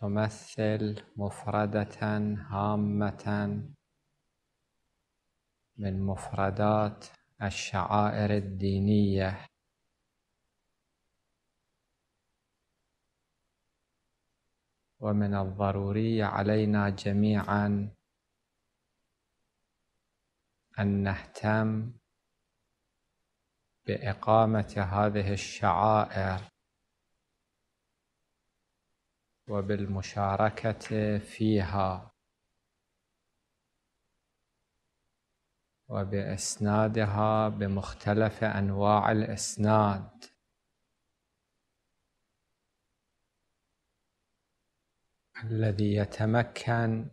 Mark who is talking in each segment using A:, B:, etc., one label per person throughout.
A: تمثل مفردة هامة من مفردات الشعائر الدينية ومن الضروري علينا جميعا أن نهتم بإقامة هذه الشعائر وبالمشاركة فيها وبإسنادها بمختلف أنواع الإسناد الذي يتمكن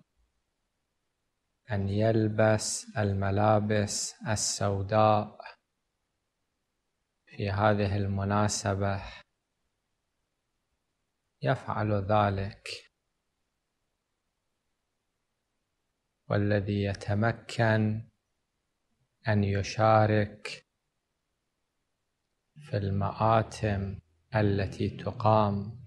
A: أن يلبس الملابس السوداء في هذه المناسبة يفعل ذلك والذي يتمكن أن يشارك في المآتم التي تقام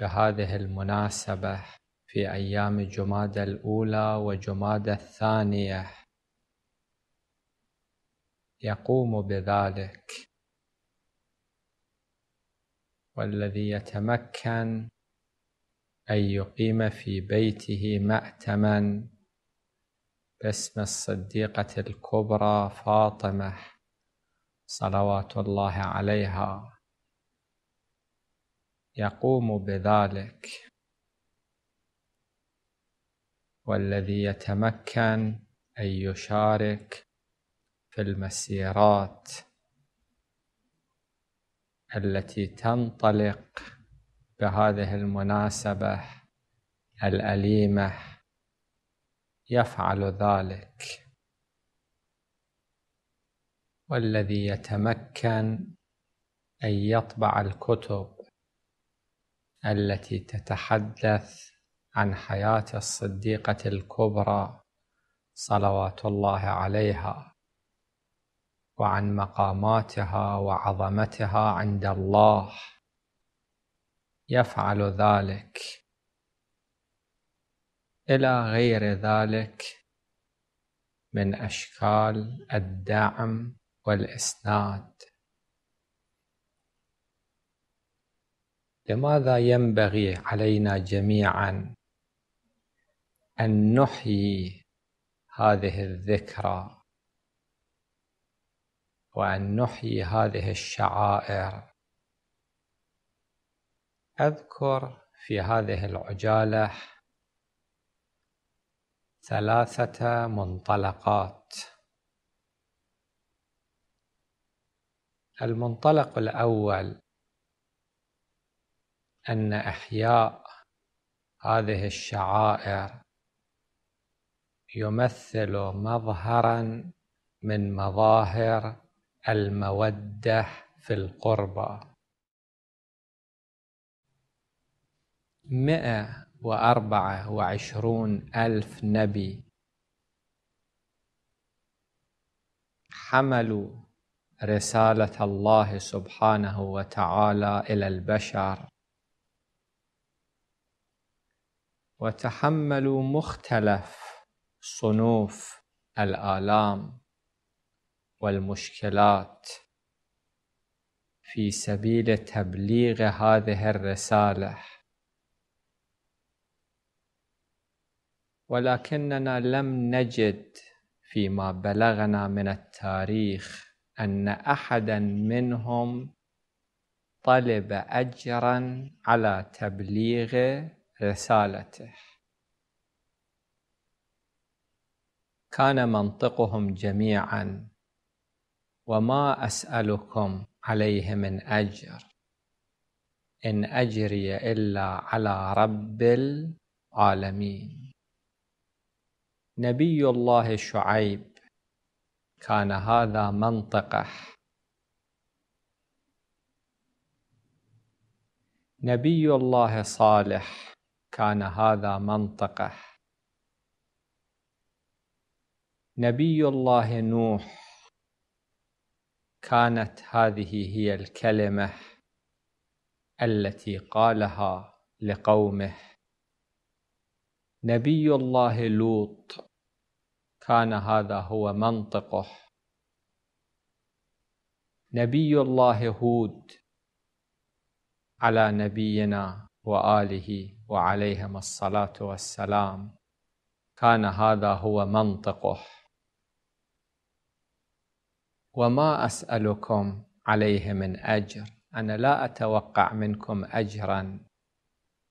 A: بهذه المناسبة في أيام جماد الأولى وجماد الثانية يقوم بذلك والذي يتمكن أن يقيم في بيته مأتما باسم الصديقة الكبرى فاطمة صلوات الله عليها يقوم بذلك والذي يتمكن أن يشارك في المسيرات التي تنطلق بهذه المناسبة الأليمة يفعل ذلك والذي يتمكن أن يطبع الكتب التي تتحدث عن حياة الصديقة الكبرى صلوات الله عليها وعن مقاماتها وعظمتها عند الله يفعل ذلك الى غير ذلك من اشكال الدعم والاسناد لماذا ينبغي علينا جميعا ان نحيي هذه الذكرى وأن نحيي هذه الشعائر أذكر في هذه العجالة ثلاثة منطلقات المنطلق الأول أن إحياء هذه الشعائر يمثل مظهرا من مظاهر المودة في القربى مئة وأربعة وعشرون ألف نبي حملوا رسالة الله سبحانه وتعالى إلى البشر وتحملوا مختلف صنوف الآلام والمشكلات في سبيل تبليغ هذه الرسالة ولكننا لم نجد فيما بلغنا من التاريخ أن أحدا منهم طلب أجرا على تبليغ رسالته كان منطقهم جميعا وما أسألكم عليه من أجر إن أجري إلا على رب العالمين نبي الله شعيب كان هذا منطقه نبي الله صالح كان هذا منطقه نبي الله نوح كانت هذه هي الكلمه التي قالها لقومه نبي الله لوط كان هذا هو منطقه نبي الله هود على نبينا واله وعليهم الصلاه والسلام كان هذا هو منطقه وما أسألكم عليه من أجر أنا لا أتوقع منكم أجرا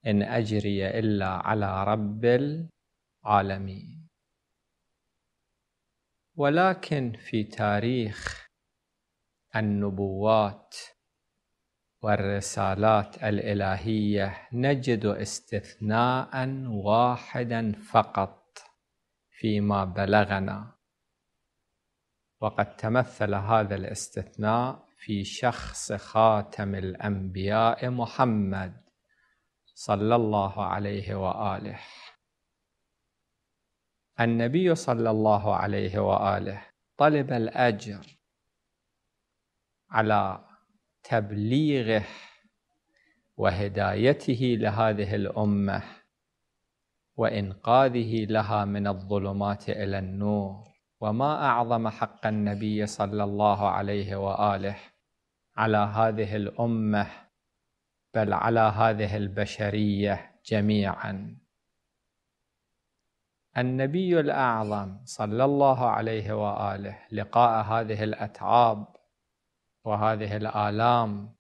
A: إن أجري إلا على رب العالمين ولكن في تاريخ النبوات والرسالات الإلهية نجد استثناء واحدا فقط فيما بلغنا وقد تمثل هذا الاستثناء في شخص خاتم الانبياء محمد صلى الله عليه واله النبي صلى الله عليه واله طلب الاجر على تبليغه وهدايته لهذه الامه وانقاذه لها من الظلمات الى النور وما أعظم حق النبي صلى الله عليه وآله على هذه الأمة بل على هذه البشرية جميعا النبي الأعظم صلى الله عليه وآله لقاء هذه الأتعاب وهذه الآلام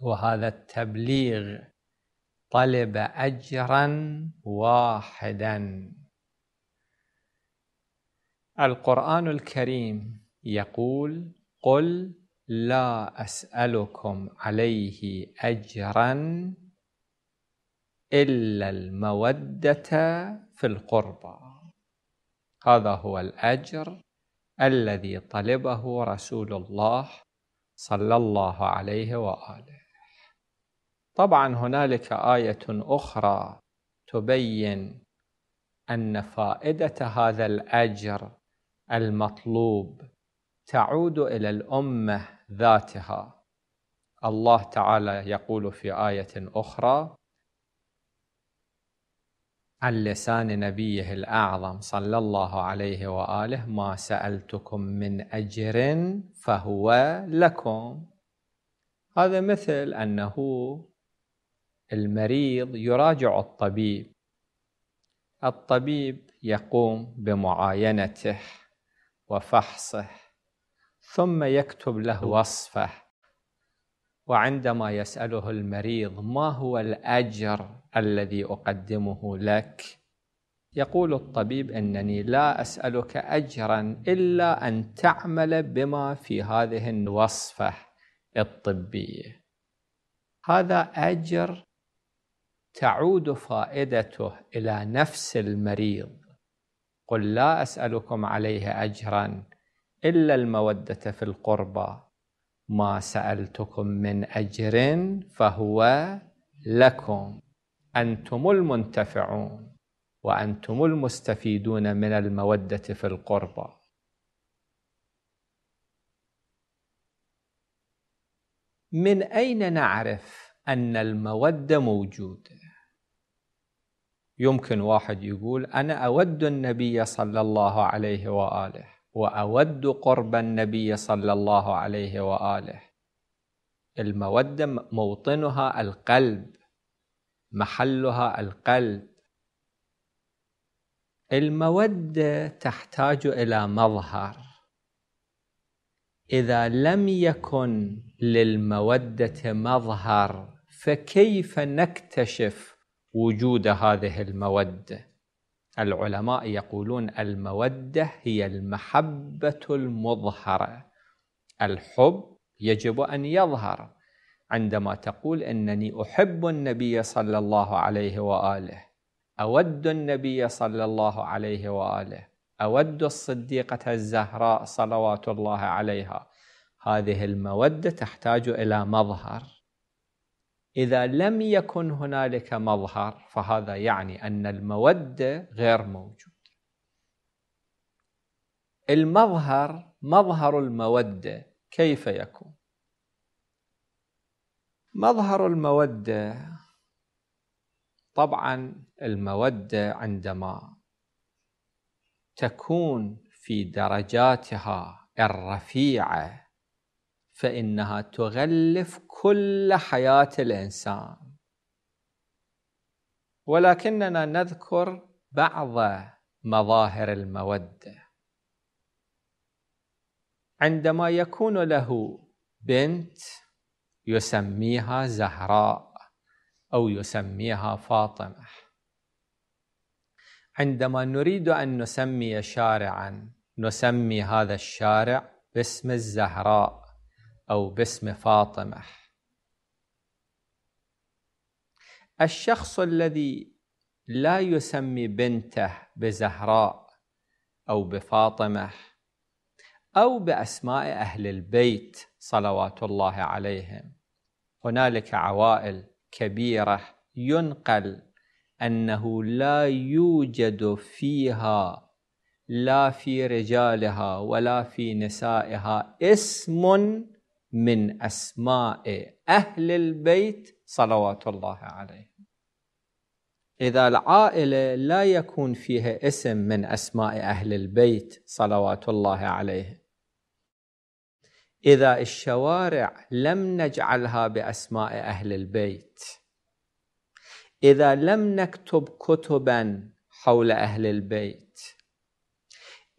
A: وهذا التبليغ طلب أجرا واحدا القرآن الكريم يقول قل لا أسألكم عليه أجرا إلا المودة في القربى هذا هو الأجر الذي طلبه رسول الله صلى الله عليه وآله طبعا هنالك آية أخرى تبين أن فائدة هذا الأجر المطلوب تعود الى الامه ذاتها الله تعالى يقول في ايه اخرى عن لسان نبيه الاعظم صلى الله عليه واله ما سالتكم من اجر فهو لكم هذا مثل انه المريض يراجع الطبيب الطبيب يقوم بمعاينته وفحصه ثم يكتب له وصفه وعندما يسأله المريض ما هو الأجر الذي أقدمه لك يقول الطبيب أنني لا أسألك أجرا إلا أن تعمل بما في هذه الوصفة الطبية هذا أجر تعود فائدته إلى نفس المريض قل لا أسألكم عليه أجرا إلا المودة في القربى ما سألتكم من أجر فهو لكم أنتم المنتفعون وأنتم المستفيدون من المودة في القربى من أين نعرف أن المودة موجودة؟ يمكن واحد يقول أنا أود النبي صلى الله عليه وآله وأود قرب النبي صلى الله عليه وآله المودة موطنها القلب محلها القلب المودة تحتاج إلى مظهر إذا لم يكن للمودة مظهر فكيف نكتشف وجود هذه الموده العلماء يقولون الموده هي المحبه المظهره الحب يجب ان يظهر عندما تقول انني احب النبي صلى الله عليه واله اود النبي صلى الله عليه واله اود الصديقه الزهراء صلوات الله عليها هذه الموده تحتاج الى مظهر إذا لم يكن هنالك مظهر فهذا يعني أن المودة غير موجود المظهر مظهر المودة كيف يكون مظهر المودة طبعا المودة عندما تكون في درجاتها الرفيعه فإنها تغلف كل حياة الإنسان ولكننا نذكر بعض مظاهر المودة عندما يكون له بنت يسميها زهراء أو يسميها فاطمة عندما نريد أن نسمي شارعا نسمي هذا الشارع باسم الزهراء أو باسم فاطمة الشخص الذي لا يسمي بنته بزهراء أو بفاطمة أو بأسماء أهل البيت صلوات الله عليهم هنالك عوائل كبيرة ينقل أنه لا يوجد فيها لا في رجالها ولا في نسائها اسم من أسماء أهل البيت صلوات الله عليهم إذا العائلة لا يكون فيها اسم من أسماء أهل البيت صلوات الله عليهم إذا الشوارع لم نجعلها بأسماء أهل البيت إذا لم نكتب كتبا حول أهل البيت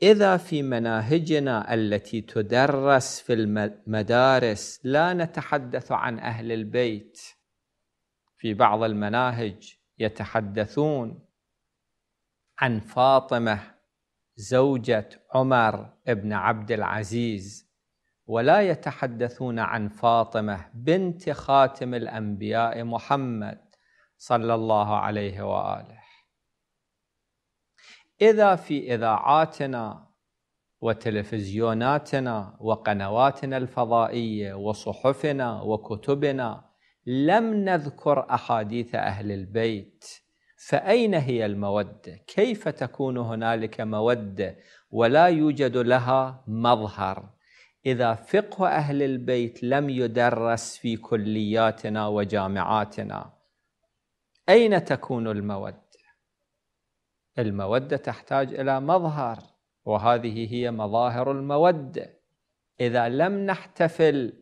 A: إذا في مناهجنا التي تدرس في المدارس لا نتحدث عن أهل البيت في بعض المناهج يتحدثون عن فاطمة زوجة عمر بن عبد العزيز ولا يتحدثون عن فاطمة بنت خاتم الأنبياء محمد صلى الله عليه وآله إذا في إذاعاتنا وتلفزيوناتنا وقنواتنا الفضائية وصحفنا وكتبنا لم نذكر أحاديث أهل البيت فأين هي المودة؟ كيف تكون هنالك مودة ولا يوجد لها مظهر؟ إذا فقه أهل البيت لم يدرس في كلياتنا وجامعاتنا أين تكون المودة؟ المودة تحتاج إلى مظهر وهذه هي مظاهر المودة إذا لم نحتفل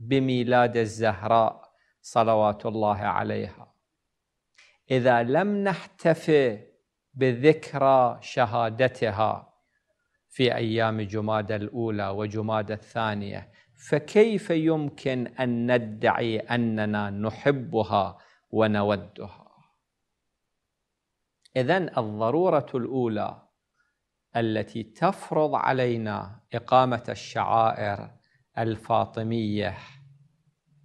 A: بميلاد الزهراء صلوات الله عليها إذا لم نحتفي بذكرى شهادتها في أيام جماد الأولى وجماد الثانية فكيف يمكن أن ندعي أننا نحبها ونودها إذا الضرورة الأولى التي تفرض علينا إقامة الشعائر الفاطمية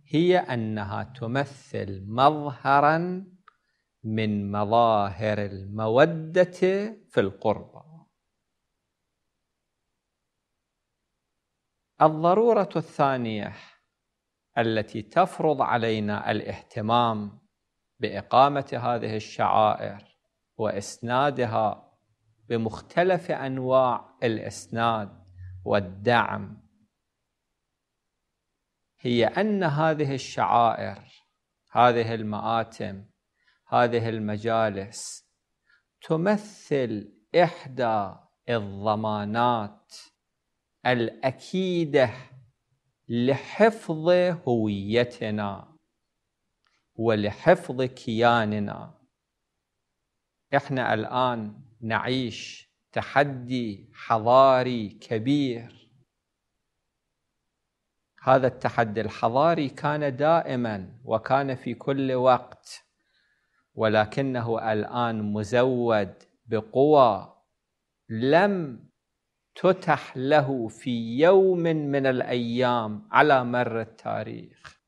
A: هي أنها تمثل مظهرا من مظاهر المودة في القربة الضرورة الثانية التي تفرض علينا الاهتمام بإقامة هذه الشعائر واسنادها بمختلف انواع الاسناد والدعم هي ان هذه الشعائر هذه المآتم هذه المجالس تمثل احدى الضمانات الاكيده لحفظ هويتنا ولحفظ كياننا احنا الان نعيش تحدي حضاري كبير هذا التحدي الحضاري كان دائما وكان في كل وقت ولكنه الان مزود بقوى لم تتح له في يوم من الايام على مر التاريخ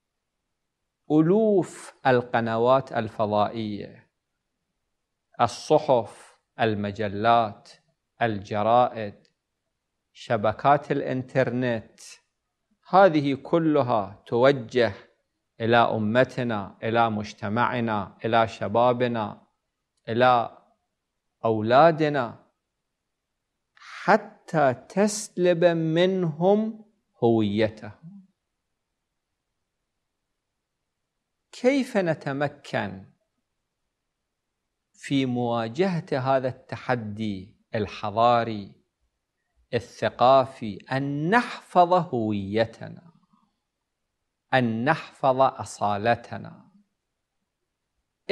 A: الوف القنوات الفضائيه الصحف المجلات الجرائد شبكات الانترنت هذه كلها توجه الى امتنا الى مجتمعنا الى شبابنا الى اولادنا حتى تسلب منهم هويتهم كيف نتمكن في مواجهة هذا التحدي الحضاري الثقافي أن نحفظ هويتنا أن نحفظ أصالتنا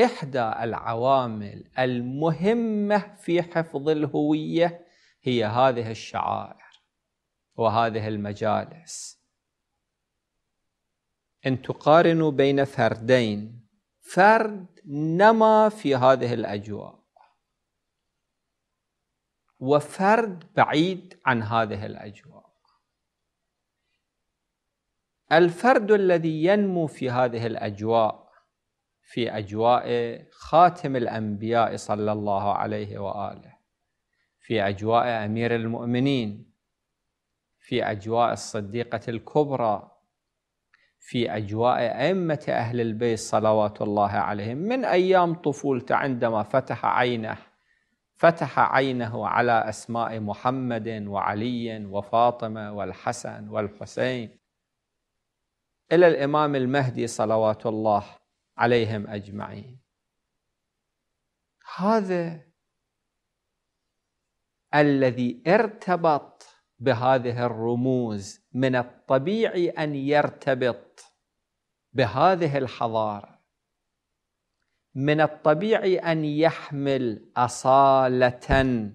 A: إحدى العوامل المهمة في حفظ الهوية هي هذه الشعائر وهذه المجالس ان تقارنوا بين فردين فرد نما في هذه الاجواء وفرد بعيد عن هذه الاجواء الفرد الذي ينمو في هذه الاجواء في اجواء خاتم الانبياء صلى الله عليه واله في اجواء امير المؤمنين في اجواء الصديقه الكبرى في أجواء أئمة أهل البيت صلوات الله عليهم من أيام طفولته عندما فتح عينه فتح عينه على أسماء محمد وعلي وفاطمة والحسن والحسين إلى الإمام المهدي صلوات الله عليهم أجمعين هذا الذي ارتبط بهذه الرموز من الطبيعي ان يرتبط بهذه الحضاره من الطبيعي ان يحمل اصاله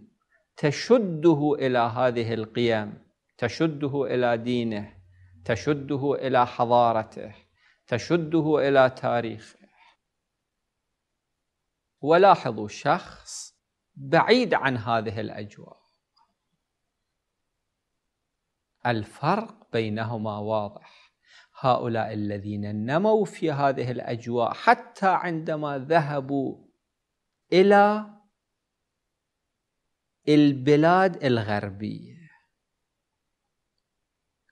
A: تشده الى هذه القيم تشده الى دينه تشده الى حضارته تشده الى تاريخه ولاحظوا شخص بعيد عن هذه الاجواء الفرق بينهما واضح هؤلاء الذين نموا في هذه الأجواء حتى عندما ذهبوا إلى البلاد الغربية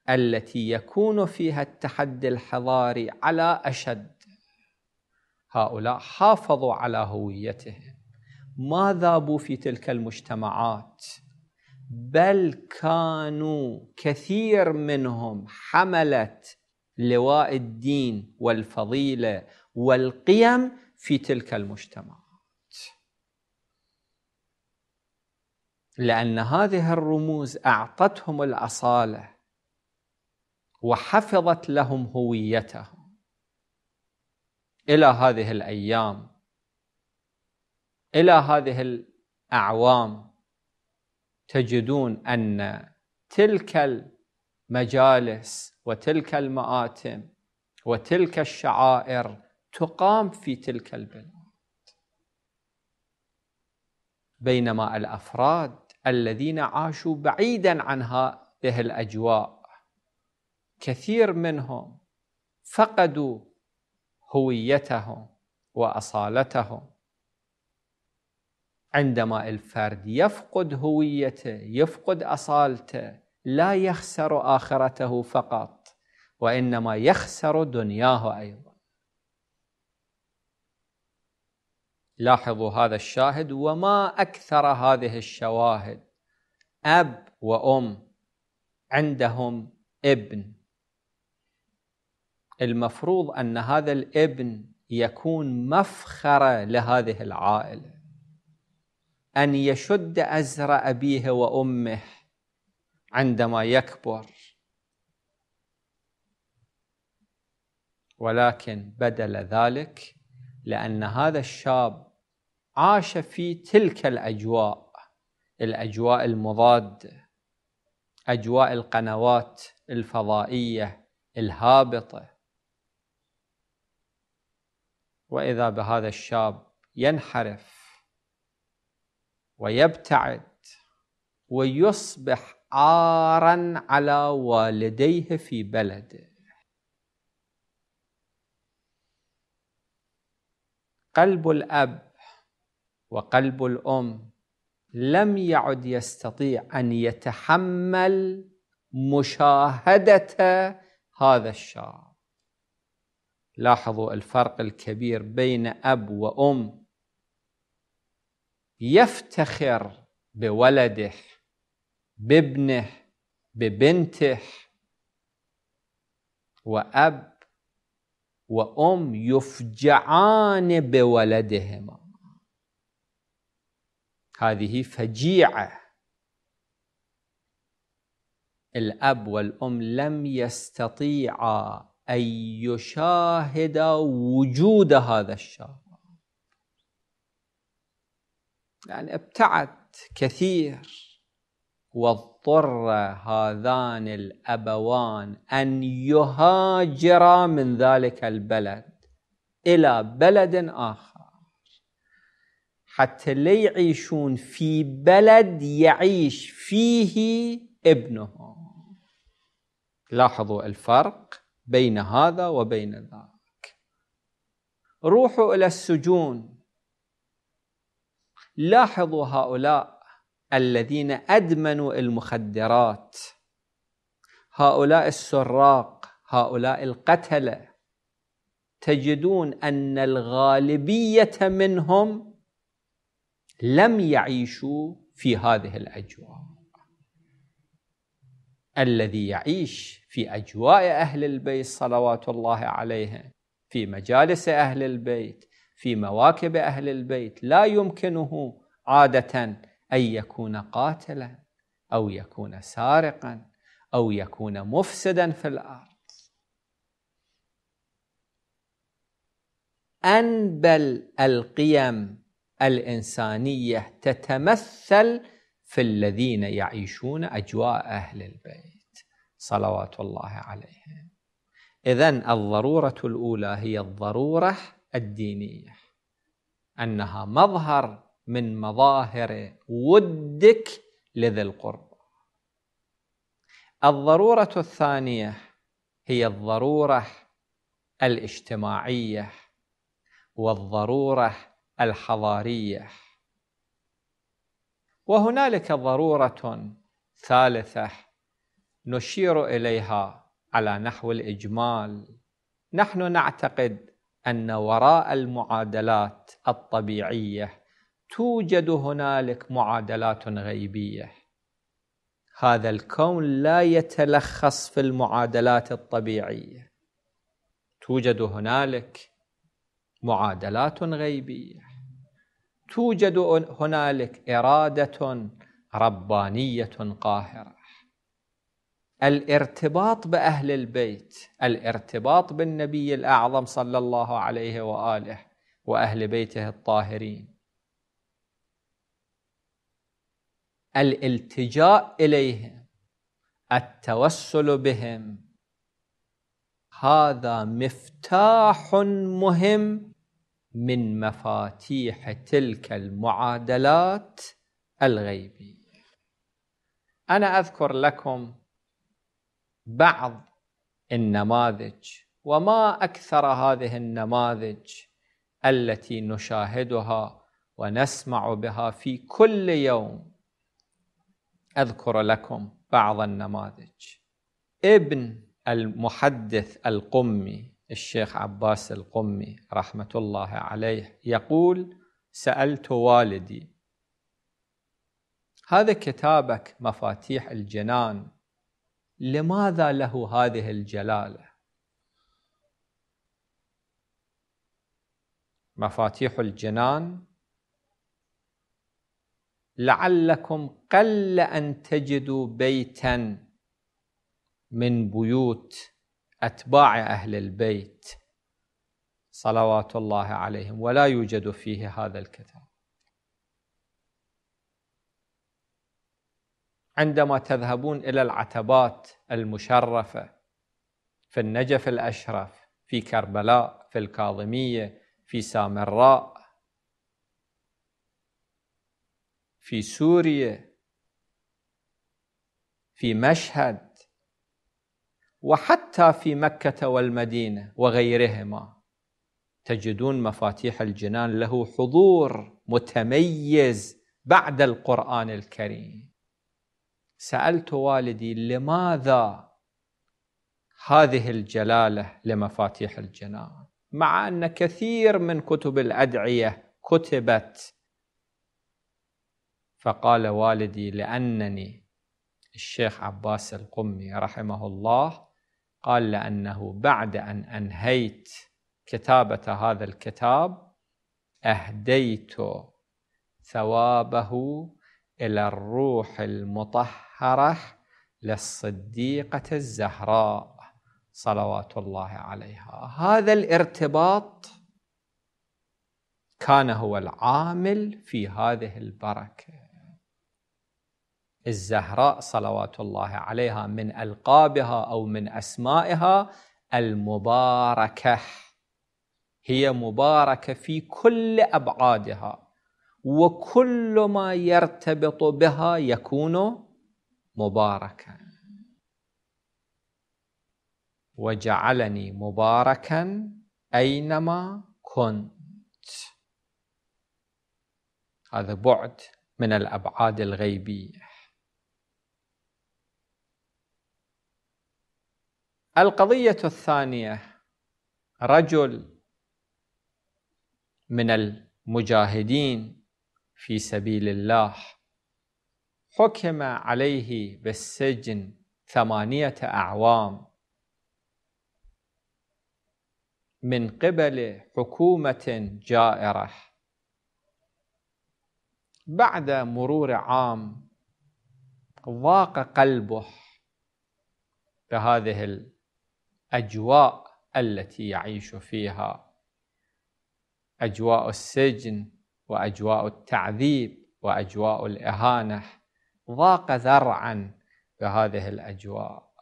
A: التي يكون فيها التحدي الحضاري على أشد هؤلاء حافظوا على هويتهم ما ذابوا في تلك المجتمعات بل كانوا كثير منهم حمله لواء الدين والفضيله والقيم في تلك المجتمعات لان هذه الرموز اعطتهم الاصاله وحفظت لهم هويتهم الى هذه الايام الى هذه الاعوام تجدون أن تلك المجالس وتلك المآتم وتلك الشعائر تقام في تلك البلاد بينما الافراد الذين عاشوا بعيدا عن هذه الاجواء كثير منهم فقدوا هويتهم واصالتهم عندما الفرد يفقد هويته يفقد أصالته لا يخسر آخرته فقط وإنما يخسر دنياه أيضا لاحظوا هذا الشاهد وما أكثر هذه الشواهد أب وأم عندهم ابن المفروض أن هذا الابن يكون مفخرة لهذه العائلة أن يشد أزر أبيه وأمه عندما يكبر ولكن بدل ذلك لأن هذا الشاب عاش في تلك الأجواء الأجواء المضادة أجواء القنوات الفضائية الهابطة وإذا بهذا الشاب ينحرف ويبتعد ويصبح عارا على والديه في بلده قلب الاب وقلب الام لم يعد يستطيع ان يتحمل مشاهده هذا الشاب لاحظوا الفرق الكبير بين اب وام يفتخر بولده بابنه ببنته وأب وأم يفجعان بولدهما هذه فجيعة الأب والأم لم يستطيعا أن يشاهدا وجود هذا الشاب يعني ابتعد كثير واضطر هذان الابوان ان يهاجرا من ذلك البلد الى بلد اخر حتى لا يعيشون في بلد يعيش فيه ابنهم لاحظوا الفرق بين هذا وبين ذاك روحوا الى السجون لاحظوا هؤلاء الذين أدمنوا المخدرات هؤلاء السراق هؤلاء القتلة تجدون أن الغالبية منهم لم يعيشوا في هذه الأجواء الذي يعيش في أجواء أهل البيت صلوات الله عليهم في مجالس أهل البيت في مواكب أهل البيت لا يمكنه عادة أن يكون قاتلا أو يكون سارقا أو يكون مفسدا في الأرض أنبل القيم الإنسانية تتمثل في الذين يعيشون أجواء أهل البيت صلوات الله عليهم إذا الضرورة الأولى هي الضرورة الدينيه انها مظهر من مظاهر ودك لذي القرب الضروره الثانيه هي الضروره الاجتماعيه والضروره الحضاريه وهنالك ضروره ثالثه نشير اليها على نحو الاجمال نحن نعتقد ان وراء المعادلات الطبيعيه توجد هنالك معادلات غيبيه هذا الكون لا يتلخص في المعادلات الطبيعيه توجد هنالك معادلات غيبيه توجد هنالك اراده ربانيه قاهره الارتباط باهل البيت الارتباط بالنبي الاعظم صلى الله عليه واله واهل بيته الطاهرين الالتجاء اليهم التوسل بهم هذا مفتاح مهم من مفاتيح تلك المعادلات الغيبيه انا اذكر لكم بعض النماذج وما اكثر هذه النماذج التي نشاهدها ونسمع بها في كل يوم اذكر لكم بعض النماذج ابن المحدث القمي الشيخ عباس القمي رحمه الله عليه يقول سالت والدي هذا كتابك مفاتيح الجنان لماذا له هذه الجلاله مفاتيح الجنان لعلكم قل ان تجدوا بيتا من بيوت اتباع اهل البيت صلوات الله عليهم ولا يوجد فيه هذا الكتاب عندما تذهبون إلى العتبات المشرفة في النجف الأشرف في كربلاء في الكاظمية في سامراء في سوريا في مشهد وحتى في مكة والمدينة وغيرهما تجدون مفاتيح الجنان له حضور متميز بعد القرآن الكريم سألت والدي لماذا هذه الجلالة لمفاتيح الجنان مع أن كثير من كتب الأدعية كتبت فقال والدي لأنني الشيخ عباس القمي رحمه الله قال لأنه بعد أن أنهيت كتابة هذا الكتاب أهديت ثوابه إلى الروح المطهرة فرح للصديقة الزهراء صلوات الله عليها هذا الارتباط كان هو العامل في هذه البركة الزهراء صلوات الله عليها من ألقابها أو من أسمائها المباركة هي مباركة في كل أبعادها وكل ما يرتبط بها يكون مباركا وجعلني مباركا أينما كنت هذا بعد من الأبعاد الغيبية القضية الثانية رجل من المجاهدين في سبيل الله حكم عليه بالسجن ثمانية أعوام من قبل حكومة جائرة بعد مرور عام ضاق قلبه بهذه الأجواء التي يعيش فيها أجواء السجن وأجواء التعذيب وأجواء الإهانة ضاق ذرعا بهذه الاجواء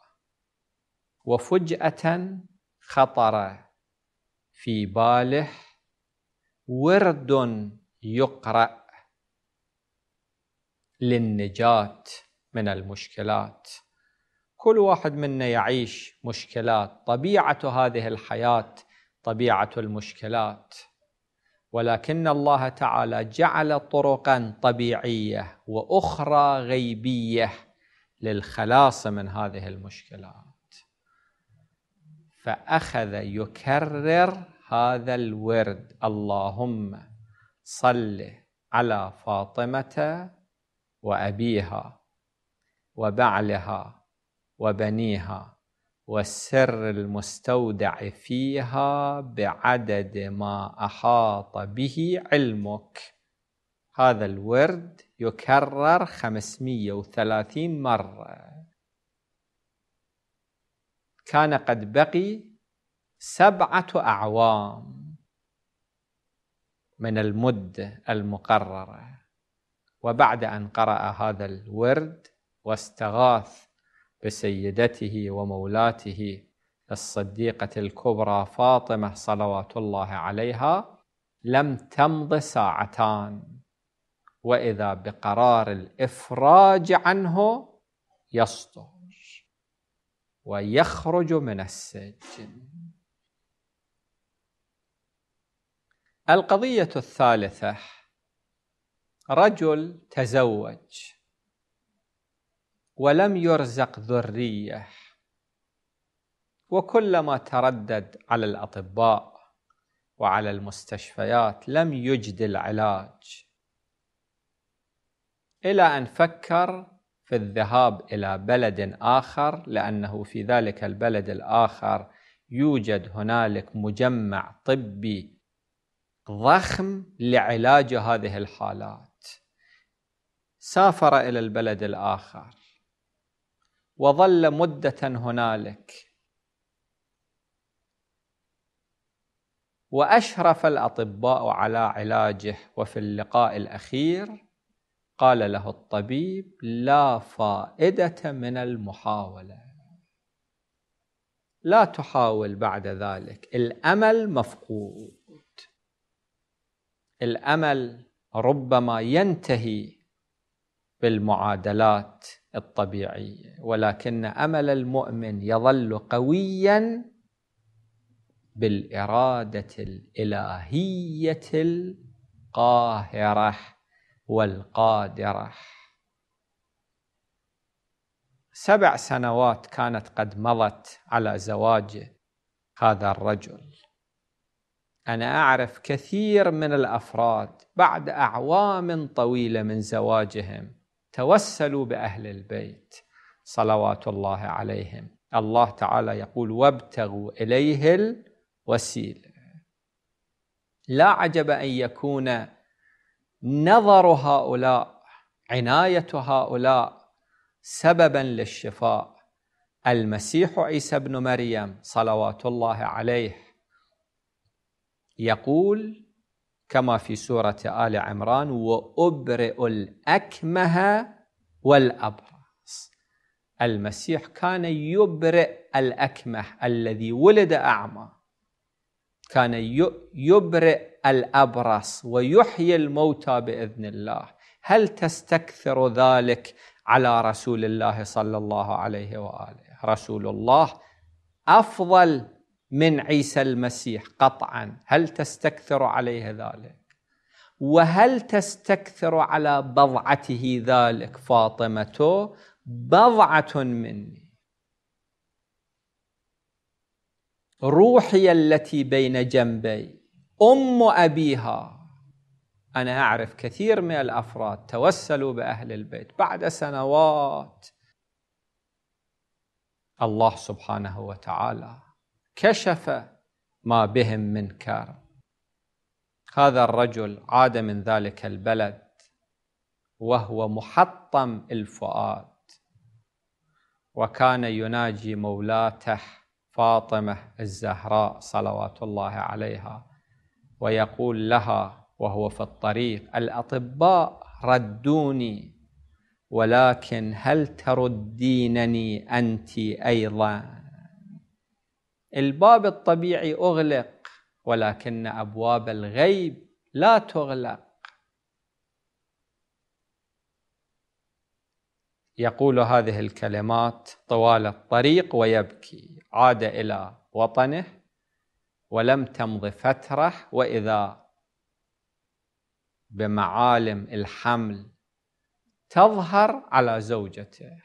A: وفجاه خطر في باله ورد يقرا للنجاه من المشكلات كل واحد منا يعيش مشكلات طبيعه هذه الحياه طبيعه المشكلات ولكن الله تعالى جعل طرقا طبيعيه واخرى غيبيه للخلاص من هذه المشكلات فاخذ يكرر هذا الورد اللهم صل على فاطمه وابيها وبعلها وبنيها والسر المستودع فيها بعدد ما أحاط به علمك هذا الورد يكرر 530 مرة كان قد بقي سبعة أعوام من المدة المقررة وبعد أن قرأ هذا الورد واستغاث بسيدته ومولاته الصديقة الكبرى فاطمة صلوات الله عليها لم تمض ساعتان وإذا بقرار الإفراج عنه يصدر ويخرج من السجن القضية الثالثة رجل تزوج ولم يرزق ذرية وكلما تردد على الأطباء وعلى المستشفيات لم يجد العلاج إلى أن فكر في الذهاب إلى بلد آخر لأنه في ذلك البلد الآخر يوجد هنالك مجمع طبي ضخم لعلاج هذه الحالات سافر إلى البلد الآخر وظل مدة هنالك واشرف الاطباء على علاجه وفي اللقاء الاخير قال له الطبيب لا فائده من المحاوله لا تحاول بعد ذلك الامل مفقود الامل ربما ينتهي بالمعادلات الطبيعي ولكن امل المؤمن يظل قويا بالاراده الالهيه القاهره والقادره سبع سنوات كانت قد مضت على زواج هذا الرجل انا اعرف كثير من الافراد بعد اعوام طويله من زواجهم توسلوا بأهل البيت صلوات الله عليهم الله تعالى يقول وابتغوا إليه الوسيلة لا عجب أن يكون نظر هؤلاء عناية هؤلاء سببا للشفاء المسيح عيسى بن مريم صلوات الله عليه يقول كما في سورة آل عمران وأبرئ الأكمه والأبرص المسيح كان يبرئ الأكمه الذي ولد أعمى كان يبرئ الأبرص ويحيي الموتى بإذن الله هل تستكثر ذلك على رسول الله صلى الله عليه وآله رسول الله أفضل من عيسى المسيح قطعا هل تستكثر عليه ذلك وهل تستكثر على بضعته ذلك فاطمة بضعة مني روحي التي بين جنبي أم أبيها أنا أعرف كثير من الأفراد توسلوا بأهل البيت بعد سنوات الله سبحانه وتعالى كشف ما بهم من كار هذا الرجل عاد من ذلك البلد وهو محطم الفؤاد وكان يناجي مولاته فاطمه الزهراء صلوات الله عليها ويقول لها وهو في الطريق الاطباء ردوني ولكن هل تردينني انت ايضا الباب الطبيعي أغلق ولكن أبواب الغيب لا تغلق يقول هذه الكلمات طوال الطريق ويبكي عاد إلى وطنه ولم تمض فترة وإذا بمعالم الحمل تظهر على زوجته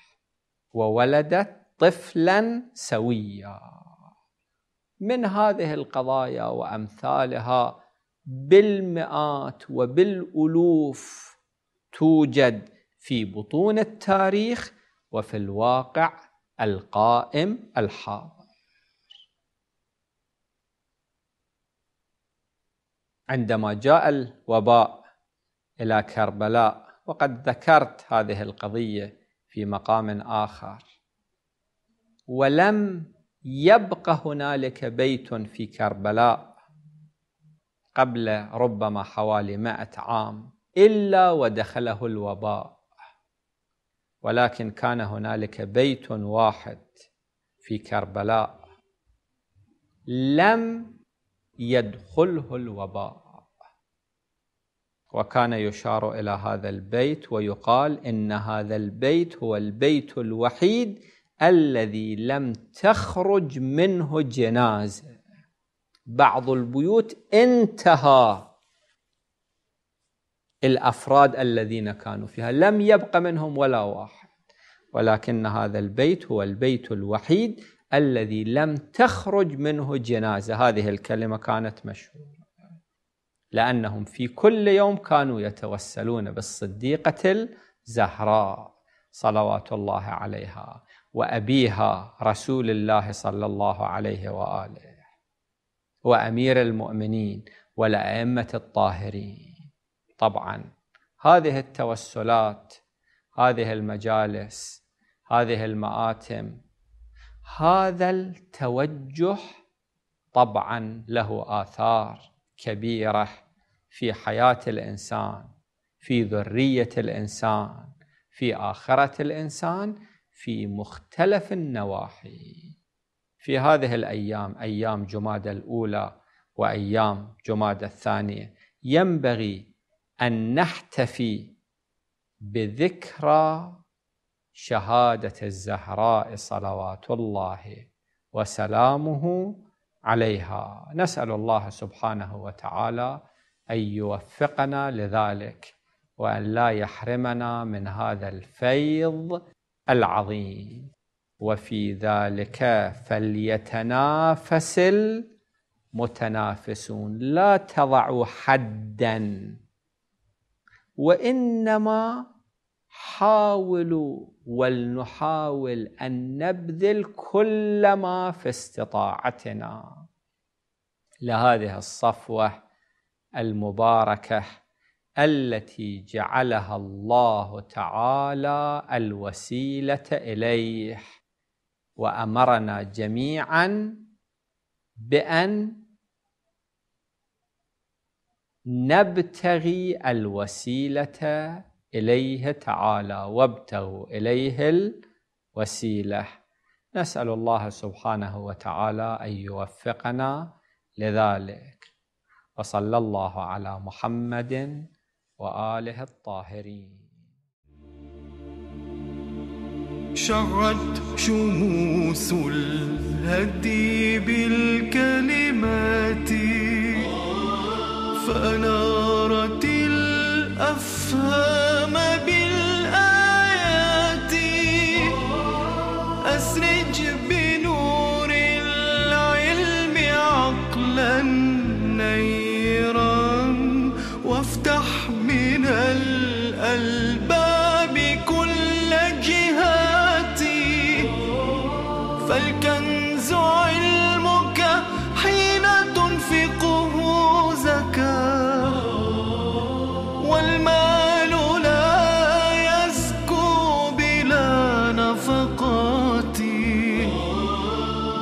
A: وولدت طفلا سويا من هذه القضايا وامثالها بالمئات وبالالوف توجد في بطون التاريخ وفي الواقع القائم الحاضر عندما جاء الوباء الى كربلاء وقد ذكرت هذه القضيه في مقام اخر ولم يبقى هنالك بيت في كربلاء قبل ربما حوالي مائة عام إلا ودخله الوباء ولكن كان هنالك بيت واحد في كربلاء لم يدخله الوباء وكان يشار إلى هذا البيت ويقال إن هذا البيت هو البيت الوحيد الذي لم تخرج منه جنازة بعض البيوت انتهى الأفراد الذين كانوا فيها لم يبق منهم ولا واحد ولكن هذا البيت هو البيت الوحيد الذي لم تخرج منه جنازة هذه الكلمة كانت مشهورة لأنهم في كل يوم كانوا يتوسلون بالصديقة الزهراء صلوات الله عليها وأبيها رسول الله صلى الله عليه وآله وأمير المؤمنين والأئمة الطاهرين طبعا هذه التوسلات هذه المجالس هذه المآتم هذا التوجه طبعا له آثار كبيرة في حياة الإنسان في ذرية الإنسان في آخرة الإنسان في مختلف النواحي في هذه الأيام أيام جماد الأولى وأيام جماد الثانية ينبغي أن نحتفي بذكرى شهادة الزهراء صلوات الله وسلامه عليها نسأل الله سبحانه وتعالى أن يوفقنا لذلك وأن لا يحرمنا من هذا الفيض العظيم وفي ذلك فليتنافس المتنافسون لا تضعوا حدا وانما حاولوا ولنحاول ان نبذل كل ما في استطاعتنا لهذه الصفوه المباركه التي جعلها الله تعالى الوسيلة إليه وأمرنا جميعا بأن نبتغي الوسيلة إليه تعالى وابتغوا إليه الوسيلة نسأل الله سبحانه وتعالى أن يوفقنا لذلك وصلى الله على محمد وآله الطاهرين
B: شعت شموس الهدي بالكلمات فأنارت الأفهام بالكلمات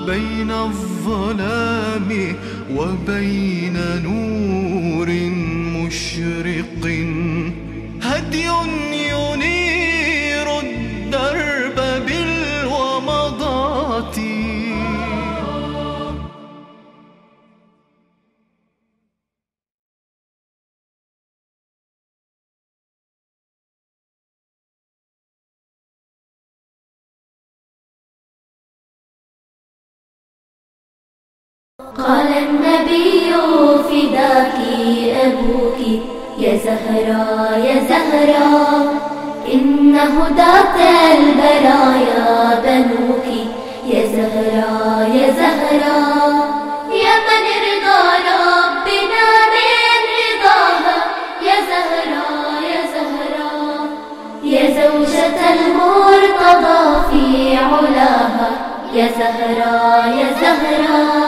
B: بين الظلام وبين نور مشرق هدي يا زهرة يا زهرة إن هدى البرايا بنوك يا زهرة يا زهرة يا من رضا ربنا من رضاها يا زهرة يا زهرة يا زوجة المرتضى في علاها يا زهرة يا زهرة